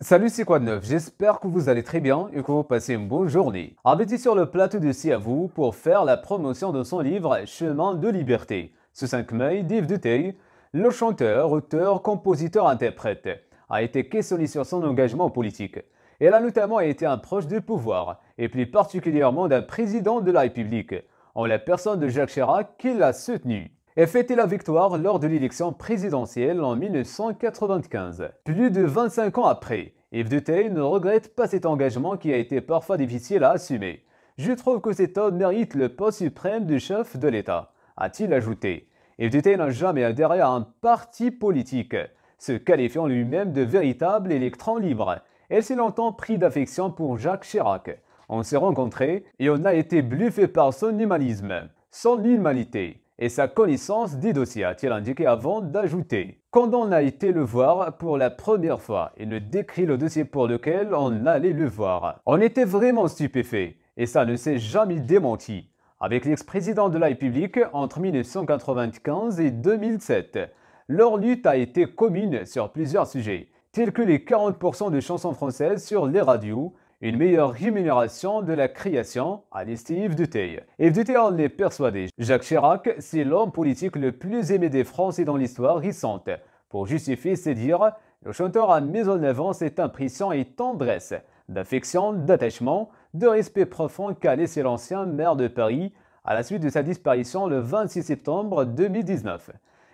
Salut, c'est quoi de J'espère que vous allez très bien et que vous passez une bonne journée. Abiti sur le plateau de C à vous pour faire la promotion de son livre Chemin de liberté. Ce 5 mai, Dave Dutey, le chanteur, auteur, compositeur, interprète, a été questionné sur son engagement politique. Elle a notamment été un proche du pouvoir, et plus particulièrement d'un président de la République, en la personne de Jacques Chirac qui l'a soutenu. Elle fêté la victoire lors de l'élection présidentielle en 1995. Plus de 25 ans après, Yves Duteil ne regrette pas cet engagement qui a été parfois difficile à assumer. Je trouve que cet homme mérite le poste suprême du chef de l'État, a-t-il ajouté. Yves n'a jamais adhéré à un parti politique, se qualifiant lui-même de véritable électron libre. Elle s'est longtemps pris d'affection pour Jacques Chirac. On s'est rencontrés et on a été bluffé par son humanisme, son humanité, et sa connaissance des dossiers, a-t-il indiqué avant d'ajouter. Quand on a été le voir pour la première fois, et ne décrit le dossier pour lequel on allait le voir. On était vraiment stupéfait, et ça ne s'est jamais démenti. Avec l'ex-président de la République entre 1995 et 2007, leur lutte a été commune sur plusieurs sujets, tels que les 40% de chansons françaises sur les radios, une meilleure rémunération de la création, à listé Yves Duteil. Yves Duteil en est persuadé. Jacques Chirac, c'est l'homme politique le plus aimé des Français dans l'histoire récente. Pour justifier ses dires, le chanteur a mis en avant cette impression et tendresse, d'affection, d'attachement, de respect profond qu'a laissé l'ancien maire de Paris à la suite de sa disparition le 26 septembre 2019.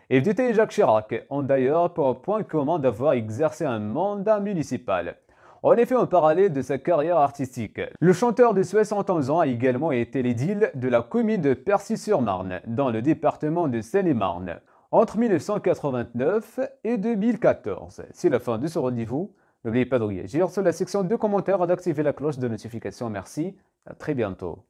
Yves Duteil et Jacques Chirac ont d'ailleurs pour point commun d'avoir exercé un mandat municipal. En effet, un parallèle de sa carrière artistique. Le chanteur de 71 ans a également été l'édile de la commune de Percy-sur-Marne, dans le département de Seine-et-Marne, entre 1989 et 2014. C'est la fin de ce rendez-vous. N'oubliez pas de réagir sur la section de commentaires et d'activer la cloche de notification. Merci, à très bientôt.